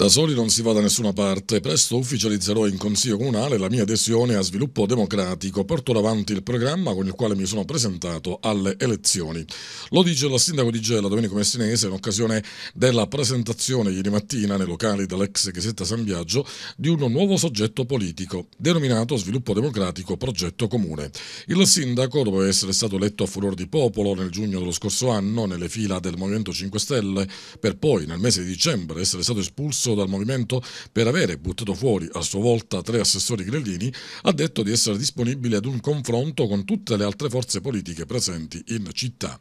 Da soli non si va da nessuna parte. Presto ufficializzerò in Consiglio Comunale la mia adesione a Sviluppo Democratico. Porto avanti il programma con il quale mi sono presentato alle elezioni. Lo dice la sindaco di Gela, Domenico Messinese, in occasione della presentazione ieri mattina nei locali dell'ex chiesetta San Biagio di un nuovo soggetto politico, denominato Sviluppo Democratico Progetto Comune. Il sindaco, dopo essere stato eletto a furor di popolo nel giugno dello scorso anno nelle fila del Movimento 5 Stelle, per poi nel mese di dicembre essere stato espulso espulso dal movimento per avere buttato fuori a sua volta tre assessori grellini, ha detto di essere disponibile ad un confronto con tutte le altre forze politiche presenti in città.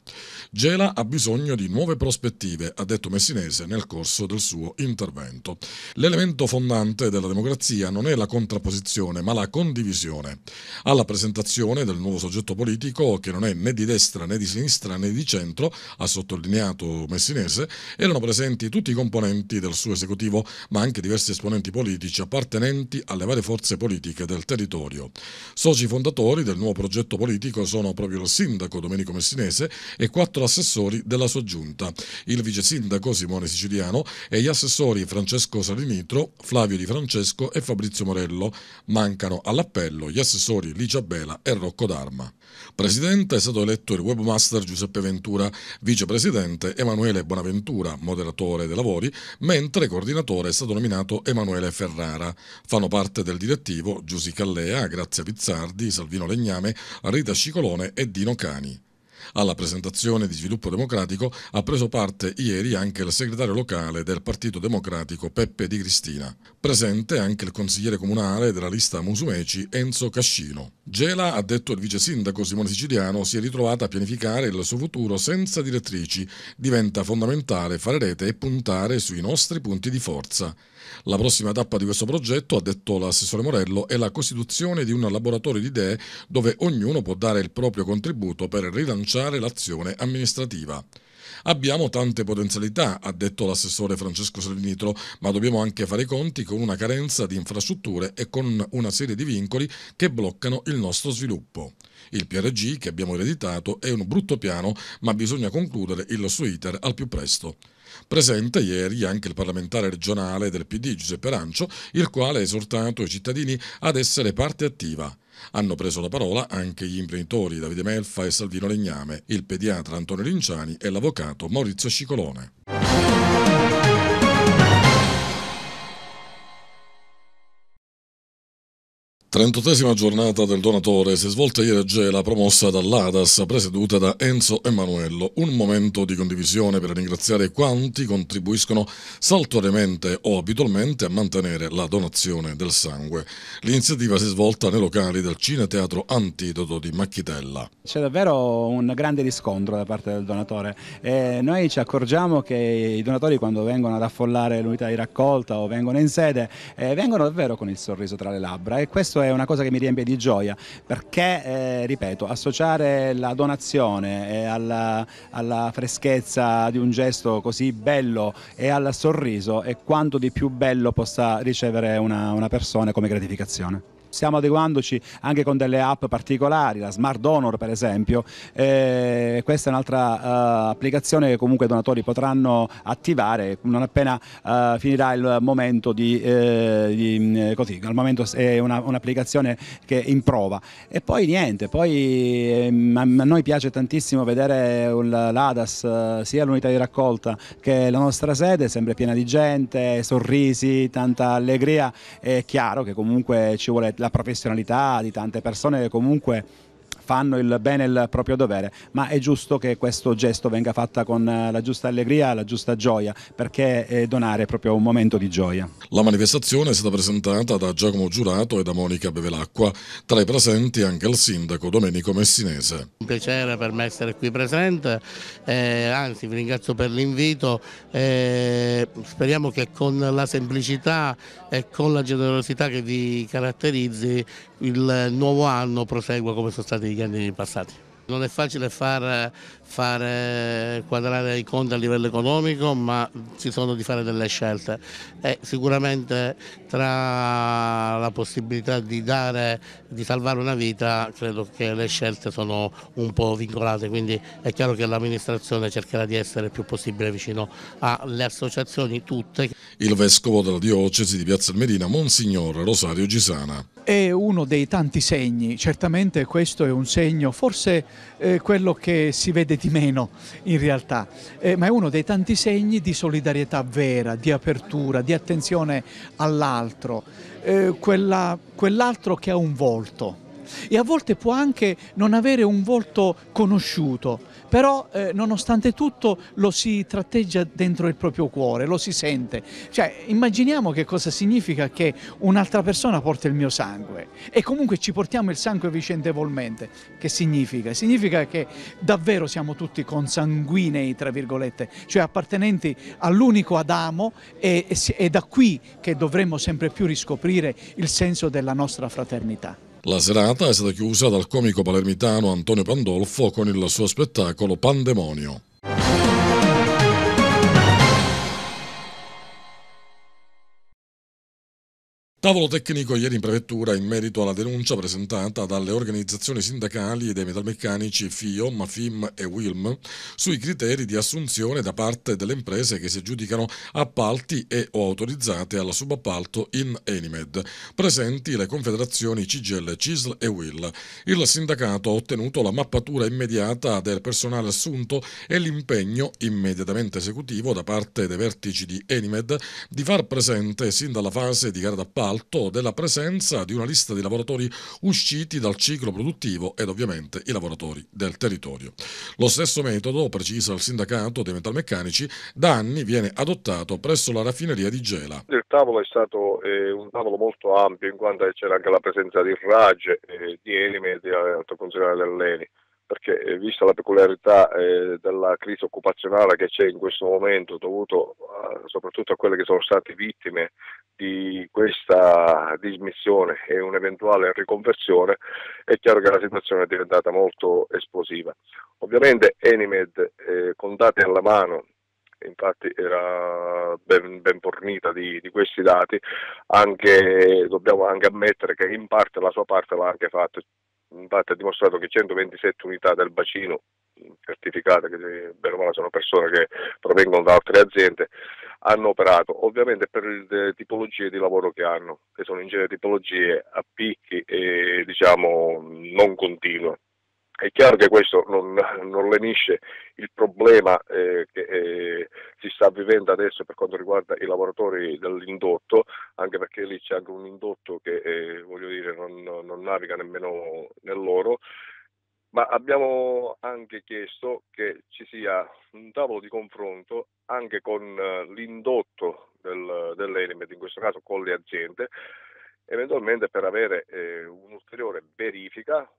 Gela ha bisogno di nuove prospettive, ha detto Messinese nel corso del suo intervento. L'elemento fondante della democrazia non è la contrapposizione, ma la condivisione. Alla presentazione del nuovo soggetto politico, che non è né di destra né di sinistra né di centro, ha sottolineato Messinese, erano presenti tutti i componenti del suo esecutivo Nuovo, ma anche diversi esponenti politici appartenenti alle varie forze politiche del territorio. Soci fondatori del nuovo progetto politico sono proprio il sindaco Domenico Messinese e quattro assessori della sua giunta, il vice sindaco Simone Siciliano e gli assessori Francesco Salinitro, Flavio Di Francesco e Fabrizio Morello. Mancano all'appello gli assessori Licia Bela e Rocco D'Arma. Presidente è stato eletto il webmaster Giuseppe Ventura, vicepresidente Emanuele Bonaventura, moderatore dei lavori, mentre coordinatore è stato nominato Emanuele Ferrara. Fanno parte del direttivo Giusi Callea, Grazia Pizzardi, Salvino Legname, Rita Scicolone e Dino Cani. Alla presentazione di Sviluppo Democratico ha preso parte ieri anche il segretario locale del Partito Democratico Peppe Di Cristina. Presente anche il consigliere comunale della lista Musumeci Enzo Cascino. Gela, ha detto il vice sindaco Simone Siciliano, si è ritrovata a pianificare il suo futuro senza direttrici. Diventa fondamentale fare rete e puntare sui nostri punti di forza. La prossima tappa di questo progetto, ha detto l'assessore Morello, è la costituzione di un laboratorio di idee dove ognuno può dare il proprio contributo per rilanciare l'azione amministrativa. Abbiamo tante potenzialità, ha detto l'assessore Francesco Salinitro, ma dobbiamo anche fare i conti con una carenza di infrastrutture e con una serie di vincoli che bloccano il nostro sviluppo. Il PRG che abbiamo ereditato è un brutto piano, ma bisogna concludere il suo iter al più presto. Presente ieri anche il parlamentare regionale del PD Giuseppe Rancio, il quale ha esortato i cittadini ad essere parte attiva. Hanno preso la parola anche gli imprenditori Davide Melfa e Salvino Legname, il pediatra Antonio Linciani e l'avvocato Maurizio Scicolone. 38 giornata del donatore si è svolta ieri a Gela, promossa dall'ADAS, presieduta da Enzo Emanuello. Un momento di condivisione per ringraziare quanti contribuiscono saltuariamente o abitualmente a mantenere la donazione del sangue. L'iniziativa si è svolta nei locali del Cineteatro Antidoto di Macchitella. C'è davvero un grande riscontro da parte del donatore. E noi ci accorgiamo che i donatori quando vengono ad affollare l'unità di raccolta o vengono in sede, eh, vengono davvero con il sorriso tra le labbra e questo questo è una cosa che mi riempie di gioia perché, eh, ripeto, associare la donazione eh, alla, alla, freschezza di un gesto così bello e al sorriso è quanto di più bello possa ricevere una, una persona come gratificazione stiamo adeguandoci anche con delle app particolari, la Smart Donor per esempio, eh, questa è un'altra eh, applicazione che comunque i donatori potranno attivare non appena eh, finirà il momento di, eh, di eh, così, al momento è un'applicazione un che è in prova e poi niente, poi ehm, a noi piace tantissimo vedere l'ADAS eh, sia l'unità di raccolta che la nostra sede sempre piena di gente, sorrisi, tanta allegria, è chiaro che comunque ci vuole la professionalità di tante persone che comunque fanno il bene e il proprio dovere, ma è giusto che questo gesto venga fatto con eh, la giusta allegria, la giusta gioia, perché eh, donare è proprio un momento di gioia. La manifestazione è stata presentata da Giacomo Giurato e da Monica Bevelacqua, tra i presenti anche il sindaco Domenico Messinese. Un piacere per me essere qui presente, eh, anzi vi ringrazio per l'invito, eh, speriamo che con la semplicità e con la generosità che vi caratterizzi il nuovo anno prosegua come sono stati negli anni passati. Non è facile fare eh, fare quadrare i conti a livello economico, ma ci sono di fare delle scelte. E sicuramente tra la possibilità di dare, di salvare una vita, credo che le scelte sono un po' vincolate, quindi è chiaro che l'amministrazione cercherà di essere il più possibile vicino alle associazioni tutte. Il vescovo della diocesi di Piazza Medina, Monsignor Rosario Gisana. È uno dei tanti segni, certamente questo è un segno, forse eh, quello che si vede di meno in realtà, eh, ma è uno dei tanti segni di solidarietà vera, di apertura, di attenzione all'altro, eh, quell'altro quell che ha un volto e a volte può anche non avere un volto conosciuto, però eh, nonostante tutto lo si tratteggia dentro il proprio cuore, lo si sente. Cioè, immaginiamo che cosa significa che un'altra persona porta il mio sangue e comunque ci portiamo il sangue vicendevolmente. Che significa? Significa che davvero siamo tutti consanguinei, tra virgolette, cioè appartenenti all'unico Adamo e, e, è da qui che dovremmo sempre più riscoprire il senso della nostra fraternità. La serata è stata chiusa dal comico palermitano Antonio Pandolfo con il suo spettacolo Pandemonio. Tavolo tecnico ieri in prefettura in merito alla denuncia presentata dalle organizzazioni sindacali dei metalmeccanici FIO, MAFIM e WILM sui criteri di assunzione da parte delle imprese che si aggiudicano appalti e o autorizzate al subappalto in Enimed, presenti le confederazioni CGL, CISL e WIL. Il sindacato ha ottenuto la mappatura immediata del personale assunto e l'impegno immediatamente esecutivo da parte dei vertici di Enimed di far presente sin dalla fase di gara d'appalto l'alto della presenza di una lista di lavoratori usciti dal ciclo produttivo ed ovviamente i lavoratori del territorio. Lo stesso metodo, precisa il sindacato dei metalmeccanici, da anni viene adottato presso la raffineria di Gela. Il tavolo è stato eh, un tavolo molto ampio in quanto c'era anche la presenza di RAG, eh, di Enime e di altri funzionari dell'ENI perché eh, vista la peculiarità eh, della crisi occupazionale che c'è in questo momento dovuto a, soprattutto a quelle che sono state vittime di questa dismissione e un'eventuale riconversione, è chiaro che la situazione è diventata molto esplosiva. Ovviamente Enimed, eh, con dati alla mano, infatti era ben, ben fornita di, di, questi dati, anche, dobbiamo anche ammettere che in parte la sua parte l'ha anche fatta, infatti ha dimostrato che 127 unità del bacino certificate, che bene o male sono persone che provengono da altre aziende, hanno operato ovviamente per le tipologie di lavoro che hanno, che sono in genere tipologie a picchi e diciamo non continue. È chiaro che questo non, non lenisce il problema eh, che eh, si sta vivendo adesso per quanto riguarda i lavoratori dell'indotto, anche perché lì c'è anche un indotto che eh, dire, non, non naviga nemmeno nell'oro ma abbiamo anche chiesto che ci sia un tavolo di confronto anche con eh, l'indotto del, dell'Enemed, in questo caso con le aziende, eventualmente per avere eh, un'ulteriore verifica,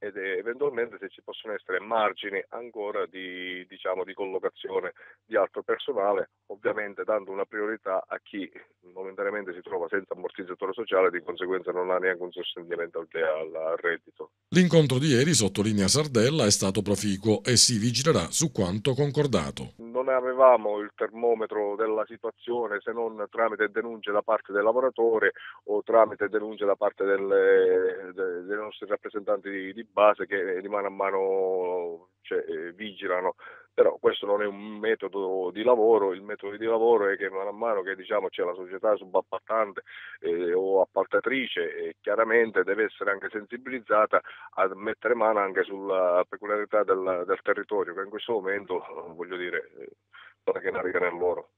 ed eventualmente se ci possono essere margini ancora di, diciamo, di collocazione di altro personale, ovviamente dando una priorità a chi momentaneamente si trova senza ammortizzatore sociale, e di conseguenza non ha neanche un sostentamento al, reddito. L'incontro di ieri, sottolinea Sardella, è stato proficuo e si vigilerà su quanto concordato. Non avevamo il termometro della situazione se non tramite denunce da parte del lavoratore o tramite denunce da parte delle, dei nostri rappresentanti di base che di eh, mano a mano, cioè, eh, vigilano, però questo non è un metodo di lavoro, il metodo di lavoro è che man mano che diciamo, c'è la società subappaltante eh, o appaltatrice eh, chiaramente deve essere anche sensibilizzata a mettere mano anche sulla peculiarità del, del territorio che in questo momento voglio dire eh, non è che ne arriva loro.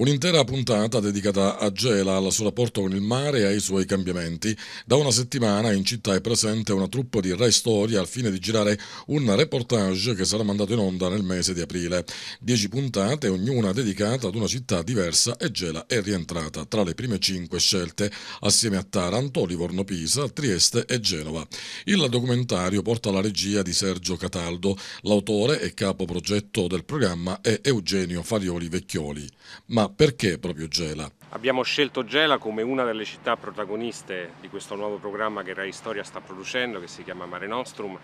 Un'intera puntata dedicata a Gela, al suo rapporto con il mare e ai suoi cambiamenti. Da una settimana in città è presente una truppa di Rai Storia al fine di girare un reportage che sarà mandato in onda nel mese di aprile. Dieci puntate, ognuna dedicata ad una città diversa e Gela è rientrata tra le prime cinque scelte assieme a Taranto, Livorno Pisa, Trieste e Genova. Il documentario porta la regia di Sergio Cataldo. L'autore e capo progetto del programma è Eugenio Farioli Vecchioli. Ma perché proprio Gela? Abbiamo scelto Gela come una delle città protagoniste di questo nuovo programma che Rai Storia sta producendo, che si chiama Mare Nostrum,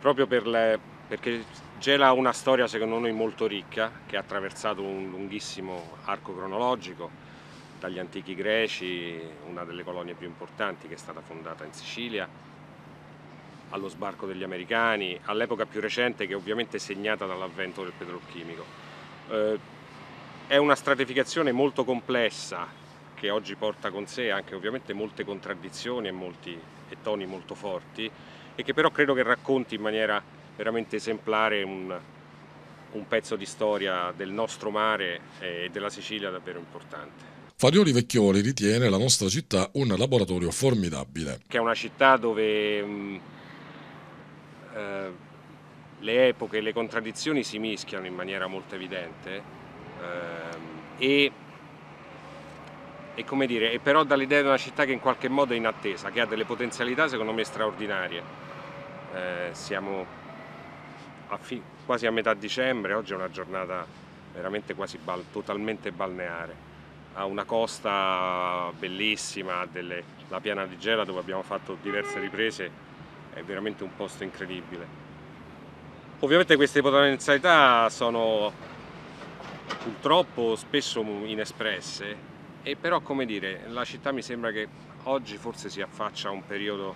proprio per le, perché Gela ha una storia secondo noi molto ricca, che ha attraversato un lunghissimo arco cronologico, dagli antichi greci, una delle colonie più importanti che è stata fondata in Sicilia, allo sbarco degli americani, all'epoca più recente che è ovviamente segnata dall'avvento del petrolchimico. Eh, è una stratificazione molto complessa che oggi porta con sé anche ovviamente molte contraddizioni e, molti, e toni molto forti e che però credo che racconti in maniera veramente esemplare un, un pezzo di storia del nostro mare e della Sicilia davvero importante. Farioli Vecchioli ritiene la nostra città un laboratorio formidabile. Che è una città dove mh, mm, eh, le epoche e le contraddizioni si mischiano in maniera molto evidente Ehm, e, e come dire, e però dall'idea di una città che in qualche modo è in attesa, che ha delle potenzialità secondo me straordinarie. Eh, siamo a quasi a metà dicembre, oggi è una giornata veramente quasi bal totalmente balneare. Ha una costa bellissima, delle, la piana di Gela dove abbiamo fatto diverse riprese, è veramente un posto incredibile. Ovviamente queste potenzialità sono purtroppo spesso inespresse, e però come dire, la città mi sembra che oggi forse si affaccia a un periodo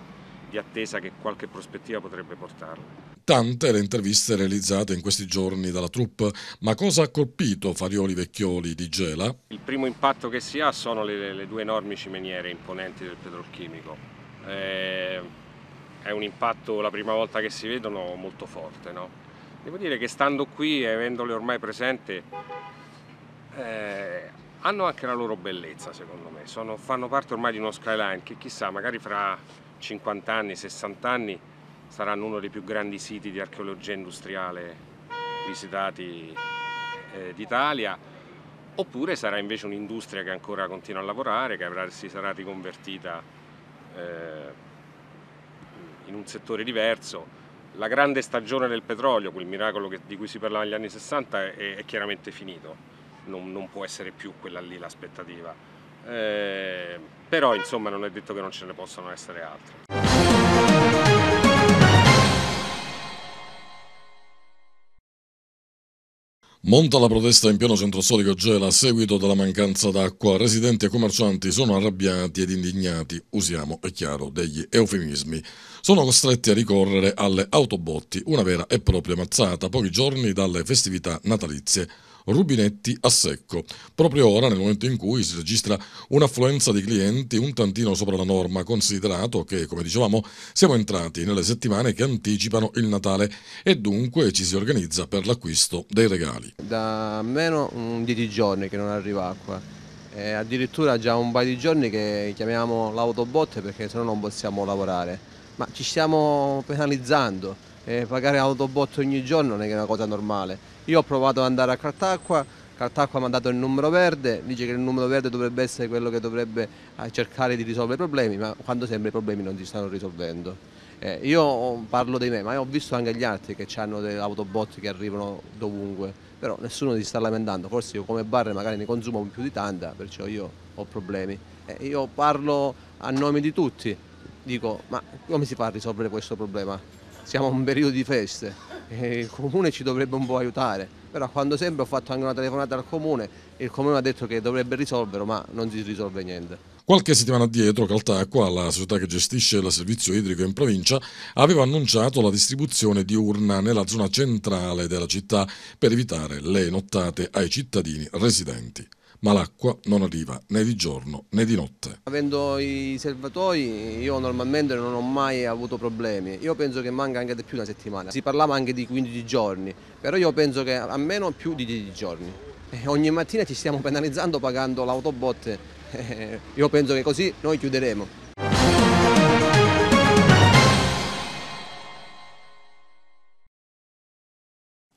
di attesa che qualche prospettiva potrebbe portarla. Tante le interviste realizzate in questi giorni dalla troupe, ma cosa ha colpito Farioli Vecchioli di Gela? Il primo impatto che si ha sono le, le due enormi ciminiere imponenti del petrolchimico. Eh, è un impatto la prima volta che si vedono molto forte, no? Devo dire che stando qui e avendole ormai presenti eh, hanno anche la loro bellezza secondo me, Sono, fanno parte ormai di uno skyline che chissà magari fra 50 anni, 60 anni saranno uno dei più grandi siti di archeologia industriale visitati eh, d'Italia oppure sarà invece un'industria che ancora continua a lavorare, che avrà, si sarà riconvertita eh, in un settore diverso la grande stagione del petrolio, quel miracolo che, di cui si parlava negli anni 60, è, è chiaramente finito, non, non, può essere più quella lì l'aspettativa. Eh, però insomma non è detto che non ce ne possano essere altre. Monta la protesta in pieno centro storico Gela a seguito della mancanza d'acqua. Residenti e commercianti sono arrabbiati ed indignati, usiamo, è chiaro, degli eufemismi. Sono costretti a ricorrere alle autobotti, una vera e propria mazzata, pochi giorni dalle festività natalizie rubinetti a secco, proprio ora nel momento in cui si registra un'affluenza di clienti un tantino sopra la norma, considerato che, come dicevamo, siamo entrati nelle settimane che anticipano il Natale e dunque ci si organizza per l'acquisto dei regali. Da meno di 10 giorni che non arriva acqua, e addirittura già un paio di giorni che chiamiamo l'autobot perché se no non possiamo lavorare, ma ci stiamo penalizzando eh, pagare autobot ogni giorno non è una cosa normale. Io ho provato ad andare a Cartacqua, Cartacqua mi ha dato il numero verde, dice che il numero verde dovrebbe essere quello che dovrebbe eh, cercare di risolvere i problemi, ma quando sembra i problemi non si stanno risolvendo. Eh, io parlo di me, ma ho visto anche gli altri che hanno delle autobot che arrivano dovunque, però nessuno si sta lamentando, forse io come bar magari ne consumo più di tanta, perciò io ho problemi. Eh, io parlo a nome di tutti, dico ma come si fa a risolvere questo problema? siamo a un periodo di feste e il comune ci dovrebbe un po' aiutare, però quando sempre ho fatto anche una telefonata al comune e il comune ha detto che dovrebbe risolverlo ma non si risolve niente. Qualche settimana addietro Caltacqua, la società che gestisce il servizio idrico in provincia, aveva annunciato la distribuzione di urna nella zona centrale della città per evitare le nottate ai cittadini residenti ma l'acqua non arriva né di giorno né di notte. Avendo i serbatoi io normalmente non ho mai avuto problemi, io penso che manca anche di più una settimana, si parlava anche di 15 giorni, però io penso che almeno più di 10 giorni. E ogni mattina ci stiamo penalizzando pagando l'autobotte, eh, io penso che così noi chiuderemo.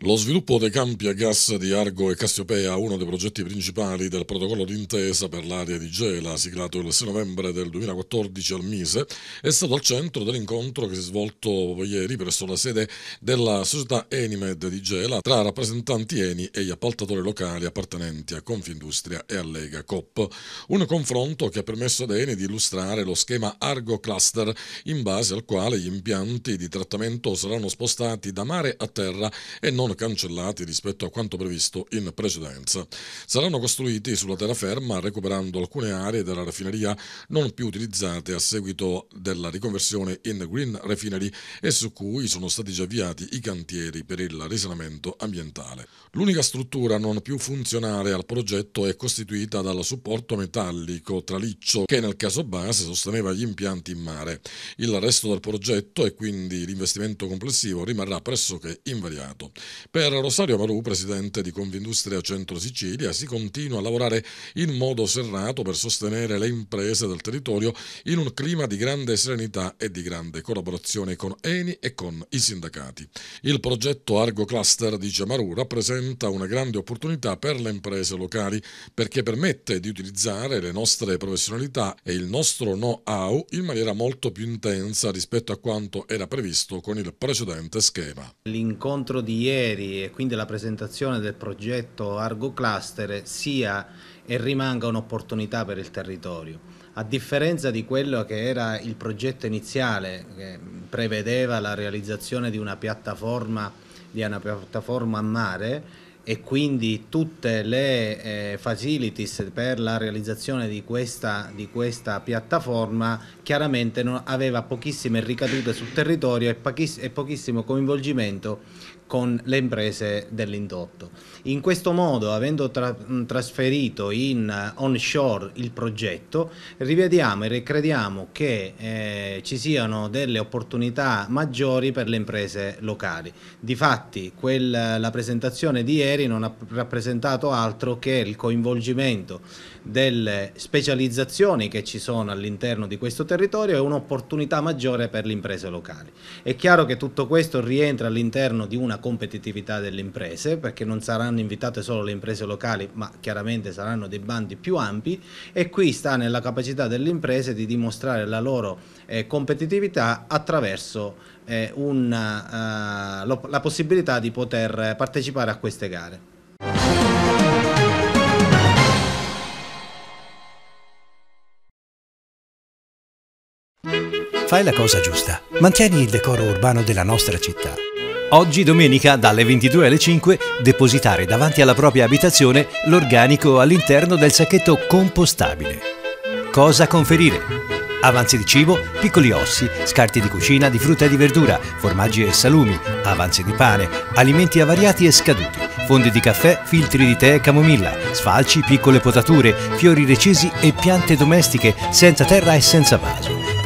Lo sviluppo dei campi a gas di Argo e Cassiopea, uno dei progetti principali del protocollo d'intesa per l'area di Gela, siglato il 6 novembre del 2014 al Mise, è stato al centro dell'incontro che si è svolto ieri presso la sede della società Enimed di Gela tra rappresentanti Eni e gli appaltatori locali appartenenti a Confindustria e a Lega Cop. Un confronto che ha permesso ad Eni di illustrare lo schema Argo Cluster, in base al quale gli impianti di trattamento saranno spostati da mare a terra e non cancellati rispetto a quanto previsto in precedenza. Saranno costruiti sulla terraferma recuperando alcune aree della raffineria non più utilizzate a seguito della riconversione in Green Refinery e su cui sono stati già avviati i cantieri per il risanamento ambientale. L'unica struttura non più funzionale al progetto è costituita dal supporto metallico traliccio che nel caso base sosteneva gli impianti in mare. Il resto del progetto e quindi l'investimento complessivo rimarrà pressoché invariato. Per Rosario Marù, presidente di Confindustria Centro Sicilia, si continua a lavorare in modo serrato per sostenere le imprese del territorio in un clima di grande serenità e di grande collaborazione con Eni e con i sindacati. Il progetto Argo Cluster, dice Marù, rappresenta una grande opportunità per le imprese locali perché permette di utilizzare le nostre professionalità e il nostro know-how in maniera molto più intensa rispetto a quanto era previsto con il precedente schema. L'incontro di ieri criteri e quindi la presentazione del progetto Argo Cluster sia e rimanga un'opportunità per il territorio. A differenza di quello che era il progetto iniziale, che prevedeva la realizzazione di una piattaforma, di una piattaforma a mare, e quindi tutte le eh, facilities per la realizzazione di questa, di questa piattaforma chiaramente non, aveva pochissime ricadute sul territorio e, pochiss e pochissimo coinvolgimento con le imprese dell'indotto. In questo modo, avendo tra trasferito in eh, onshore il progetto, rivediamo e ricrediamo che eh, ci siano delle opportunità maggiori per le imprese locali. Difatti, quel, la presentazione di ieri non ha rappresentato altro che il coinvolgimento delle specializzazioni che ci sono all'interno di questo territorio e un'opportunità maggiore per le imprese locali. È chiaro che tutto questo rientra all'interno di una competitività delle imprese perché non saranno invitate solo le imprese locali ma chiaramente saranno dei bandi più ampi e qui sta nella capacità delle imprese di dimostrare la loro eh, competitività attraverso eh, una, eh, la possibilità di poter eh, partecipare a queste gare. Fai la cosa giusta. Mantieni il decoro urbano della nostra città. Oggi domenica dalle 22 alle 5 depositare davanti alla propria abitazione l'organico all'interno del sacchetto compostabile. Cosa conferire? Avanzi di cibo, piccoli ossi, scarti di cucina di frutta e di verdura, formaggi e salumi, avanzi di pane, alimenti avariati e scaduti, fondi di caffè, filtri di tè e camomilla, sfalci, piccole potature, fiori recisi e piante domestiche senza terra e senza vaso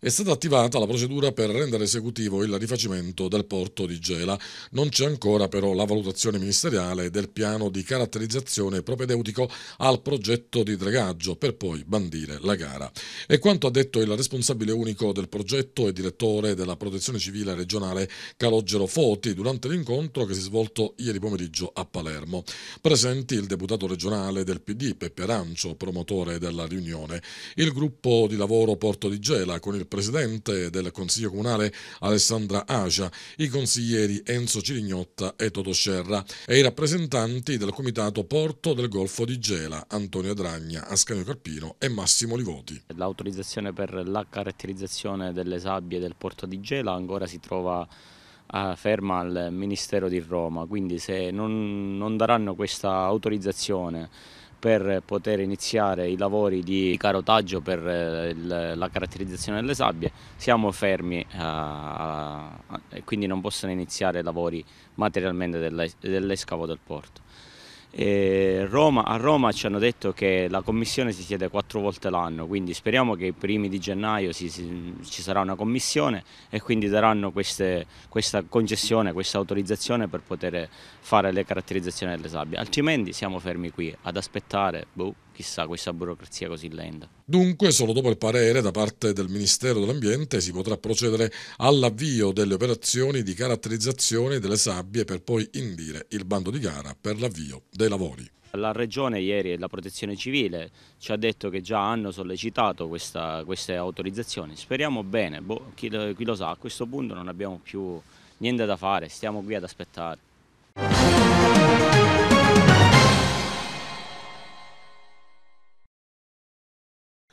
è stata attivata la procedura per rendere esecutivo il rifacimento del porto di Gela. Non c'è ancora però la valutazione ministeriale del piano di caratterizzazione propedeutico al progetto di dragaggio per poi bandire la gara. E quanto ha detto il responsabile unico del progetto e direttore della protezione civile regionale Calogero Foti durante l'incontro che si è svolto ieri pomeriggio a Palermo. Presenti il deputato regionale del PD Peppe Arancio, promotore della riunione, il gruppo di lavoro Porto di Gela con il presidente del Consiglio Comunale Alessandra Acia, i consiglieri Enzo Cirignotta e Toto Scerra e i rappresentanti del Comitato Porto del Golfo di Gela, Antonio Dragna, Ascanio Carpino e Massimo Livoti. L'autorizzazione per la caratterizzazione delle sabbie del porto di Gela ancora si trova ah, ferma al Ministero di Roma, quindi se non, non daranno questa autorizzazione per poter iniziare i lavori di carotaggio per eh, la caratterizzazione delle sabbie siamo fermi eh, e quindi non possono iniziare i lavori materialmente dell'escavo del porto. Roma, a Roma ci hanno detto che la commissione si siede quattro volte l'anno, quindi speriamo che i primi di gennaio si, si, ci sarà una commissione e quindi daranno queste, questa concessione, questa autorizzazione per poter fare le caratterizzazioni delle sabbie, altrimenti siamo fermi qui ad aspettare. Boh chissà questa burocrazia così lenta. Dunque, solo dopo il parere da parte del Ministero dell'Ambiente si potrà procedere all'avvio delle operazioni di caratterizzazione delle sabbie per poi indire il bando di gara per l'avvio dei lavori. La Regione ieri e la Protezione Civile ci ha detto che già hanno sollecitato questa, queste autorizzazioni. Speriamo bene, boh, chi, lo, chi lo sa, a questo punto non abbiamo più niente da fare, stiamo qui ad aspettare.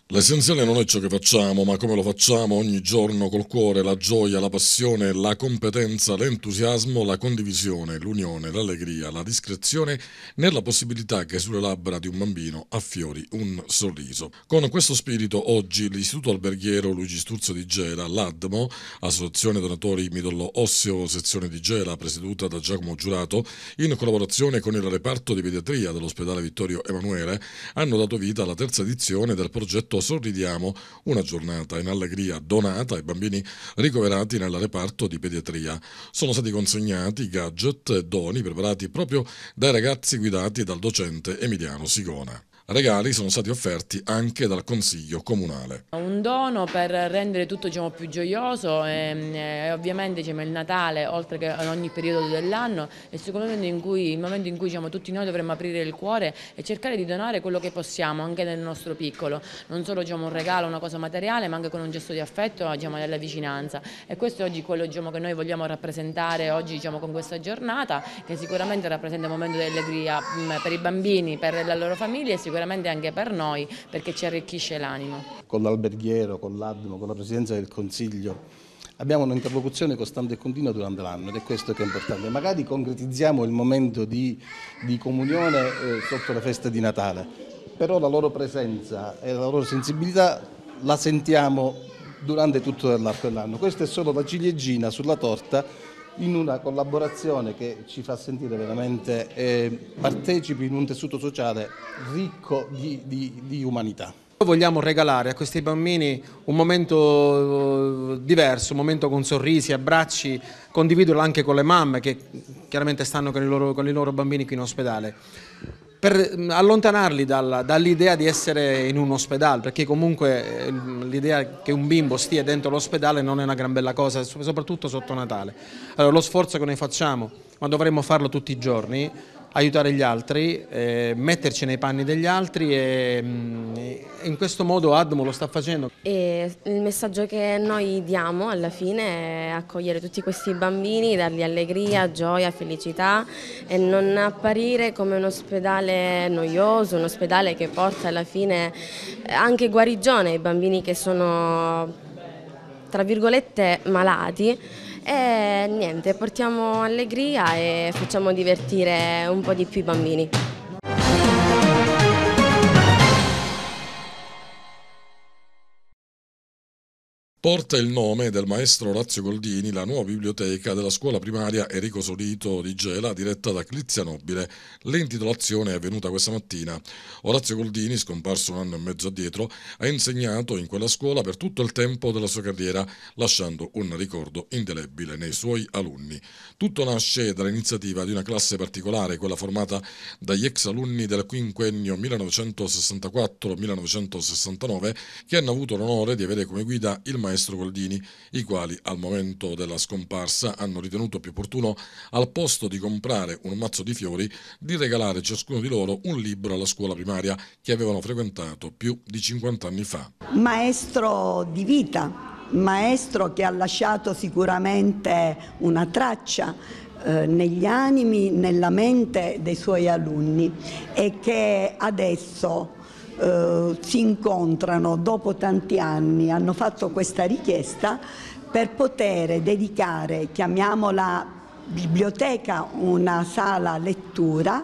L'essenziale non è ciò che facciamo, ma come lo facciamo ogni giorno col cuore, la gioia, la passione, la competenza, l'entusiasmo, la condivisione, l'unione, l'allegria, la discrezione, nella possibilità che sulle labbra di un bambino affiori un sorriso. Con questo spirito oggi l'Istituto Alberghiero Luigi Sturzo di Gela, l'ADMO, Associazione Donatori Midollo Osseo Sezione di Gela, presieduta da Giacomo Giurato, in collaborazione con il reparto di pediatria dell'ospedale Vittorio Emanuele, hanno dato vita alla terza edizione del progetto tutto sorridiamo, una giornata in allegria donata ai bambini ricoverati nel reparto di pediatria. Sono stati consegnati gadget e doni preparati proprio dai ragazzi guidati dal docente Emiliano Sigona. Regali sono stati offerti anche dal Consiglio Comunale. Un dono per rendere tutto diciamo, più gioioso e, ehm, e eh, ovviamente diciamo, il Natale, oltre che in ogni periodo dell'anno, è sicuramente in cui, il momento in cui diciamo, tutti noi dovremmo aprire il cuore e cercare di donare quello che possiamo anche nel nostro piccolo, non solo diciamo, un regalo, una cosa materiale, ma anche con un gesto di affetto della diciamo, vicinanza. E questo è oggi quello diciamo, che noi vogliamo rappresentare oggi con questa giornata, che sicuramente rappresenta un momento di allegria mm, per i bambini, per la loro famiglia e sicuramente sicuramente anche per noi perché ci arricchisce l'animo. Con l'alberghiero, con l'ADMO, con la Presidenza del Consiglio abbiamo un'interlocuzione costante e continua durante l'anno ed è questo che è importante. Magari concretizziamo il momento di, di comunione eh, sotto la festa di Natale, però la loro presenza e la loro sensibilità la sentiamo durante tutto l'arco dell'anno. Questa è solo la ciliegina sulla torta in una collaborazione che ci fa sentire veramente eh, partecipi in un tessuto sociale ricco di, di, di umanità. vogliamo regalare a questi bambini un momento eh, diverso, un momento con sorrisi, abbracci, condividerlo anche con le mamme che chiaramente stanno con i loro, con i loro bambini qui in ospedale per mm, allontanarli dall'idea dall di essere in un ospedale, perché comunque eh, l'idea che un bimbo stia dentro l'ospedale non è una gran bella cosa, soprattutto sotto Natale. Allora, lo sforzo che noi facciamo, ma dovremmo farlo tutti i giorni, aiutare gli altri, eh, metterci nei panni degli altri e, mh, mm, in questo modo Admo lo sta facendo. E il messaggio che noi diamo alla fine è accogliere tutti questi bambini, dargli allegria, gioia, felicità e non apparire come un ospedale noioso, un ospedale che porta alla fine eh, anche guarigione ai bambini che sono tra virgolette malati e niente, portiamo allegria e facciamo divertire un po' di più i bambini. porta il nome del maestro Orazio Goldini la nuova biblioteca della scuola primaria Enrico Solito di Gela diretta da Clizia Nobile. L'intitolazione è avvenuta questa mattina. Orazio Goldini, scomparso un anno e mezzo addietro, ha insegnato in quella scuola per tutto il tempo della sua carriera, lasciando un ricordo indelebile nei suoi alunni. Tutto nasce dall'iniziativa di una classe particolare, quella formata dagli ex alunni del quinquennio 1964-1969, che hanno avuto l'onore di avere come guida il maestro maestro Goldini, i quali al momento della scomparsa hanno ritenuto più opportuno, al posto di comprare un mazzo di fiori, di regalare ciascuno di loro un libro alla scuola primaria che avevano frequentato più di 50 anni fa. Maestro di vita, maestro che ha lasciato sicuramente una traccia eh, negli animi, nella mente dei suoi alunni e che adesso eh, si incontrano dopo tanti anni, hanno fatto questa richiesta per poter dedicare, chiamiamola biblioteca, una sala lettura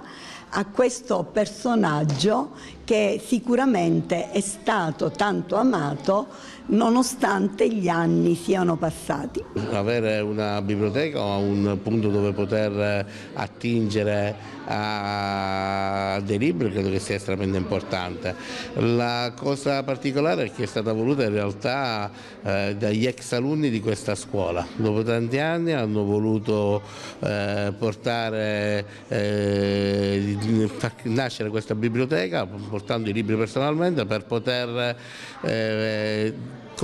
a questo personaggio che sicuramente è stato tanto amato nonostante gli anni siano passati. Avere una biblioteca o un punto dove poter attingere a dei libri credo che sia estremamente importante. La cosa particolare è che è stata voluta in realtà eh, dagli ex alunni di questa scuola. Dopo tanti anni hanno voluto eh, portare, eh, far nascere questa biblioteca, portando i libri personalmente per poter eh,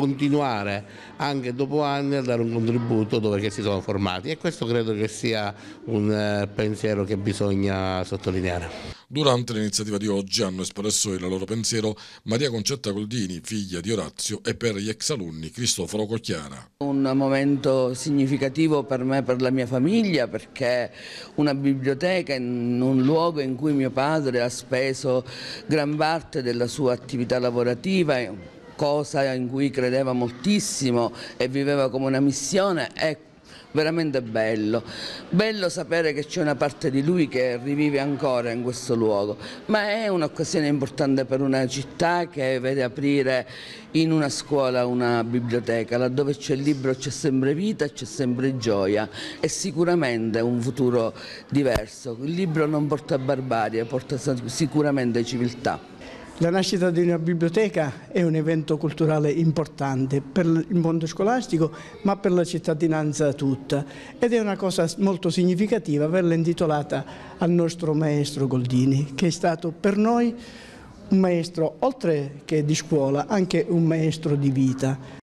continuare anche dopo anni a dare un contributo dove si sono formati e questo credo che sia un eh, pensiero che bisogna sottolineare. Durante l'iniziativa di oggi hanno espresso il loro pensiero Maria Concetta Goldini, figlia di Orazio, e per gli ex alunni Cristoforo Cocchiara. Un momento significativo per me e per la mia famiglia perché una biblioteca in un luogo in cui mio padre ha speso gran parte della sua attività lavorativa cosa in cui credeva moltissimo e viveva come una missione è veramente bello. Bello sapere che c'è una parte di lui che rivive ancora in questo luogo, ma è un'occasione importante per una città che vede aprire in una scuola una biblioteca, laddove c'è il libro c'è sempre vita c'è sempre gioia e sicuramente un futuro diverso. Il libro non porta barbarie, porta sicuramente civiltà. La nascita di una biblioteca è un evento culturale importante per il mondo scolastico ma per la cittadinanza tutta ed è una cosa molto significativa averla intitolata al nostro maestro Goldini che è stato per noi un maestro oltre che di scuola anche un maestro di vita.